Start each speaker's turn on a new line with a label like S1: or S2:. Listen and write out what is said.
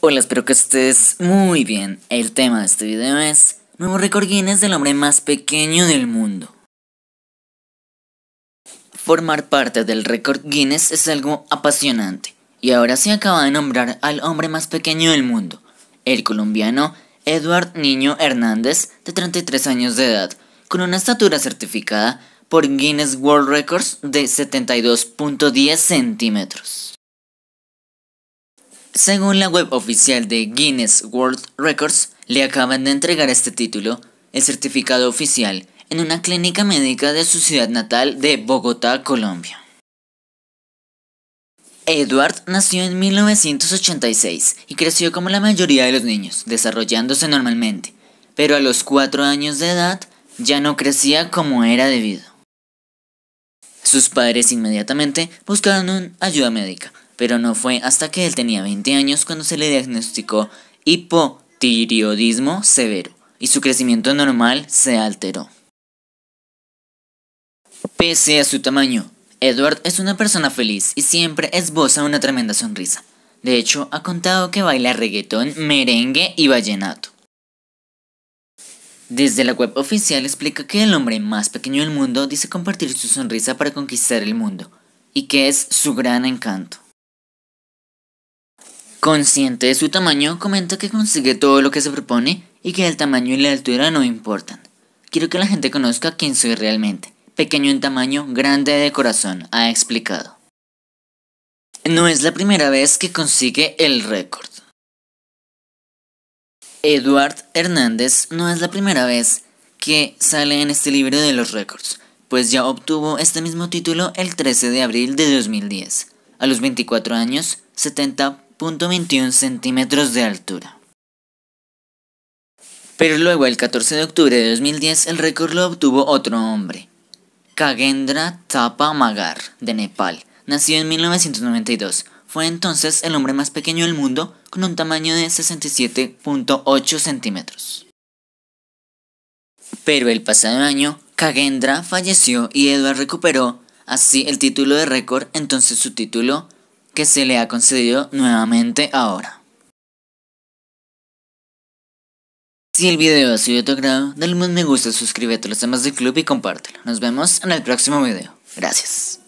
S1: Hola, espero que estés muy bien. El tema de este video es Nuevo récord Guinness del hombre más pequeño del mundo. Formar parte del récord Guinness es algo apasionante, y ahora se acaba de nombrar al hombre más pequeño del mundo, el colombiano Edward Niño Hernández, de 33 años de edad, con una estatura certificada por Guinness World Records de 72.10 centímetros. Según la web oficial de Guinness World Records, le acaban de entregar este título, el certificado oficial, en una clínica médica de su ciudad natal de Bogotá, Colombia. Edward nació en 1986 y creció como la mayoría de los niños, desarrollándose normalmente, pero a los 4 años de edad ya no crecía como era debido. Sus padres inmediatamente buscaron ayuda médica, pero no fue hasta que él tenía 20 años cuando se le diagnosticó hipotiroidismo severo y su crecimiento normal se alteró. Pese a su tamaño, Edward es una persona feliz y siempre esboza una tremenda sonrisa. De hecho, ha contado que baila reggaetón, merengue y vallenato. Desde la web oficial explica que el hombre más pequeño del mundo dice compartir su sonrisa para conquistar el mundo, y que es su gran encanto. Consciente de su tamaño, comenta que consigue todo lo que se propone y que el tamaño y la altura no importan. Quiero que la gente conozca quién soy realmente. Pequeño en tamaño, grande de corazón, ha explicado. No es la primera vez que consigue el récord. Eduard Hernández no es la primera vez que sale en este libro de los récords, pues ya obtuvo este mismo título el 13 de abril de 2010. A los 24 años, 70 21 centímetros de altura. Pero luego, el 14 de octubre de 2010, el récord lo obtuvo otro hombre, Kagendra Tapa Magar, de Nepal. Nacido en 1992. Fue entonces el hombre más pequeño del mundo, con un tamaño de 67.8 centímetros. Pero el pasado año, Kagendra falleció y Edward recuperó así el título de récord, entonces su título que se le ha concedido nuevamente ahora. Si el video ha sido de tu agrado, dale un me gusta, suscríbete a los temas del club y compártelo. Nos vemos en el próximo video. Gracias.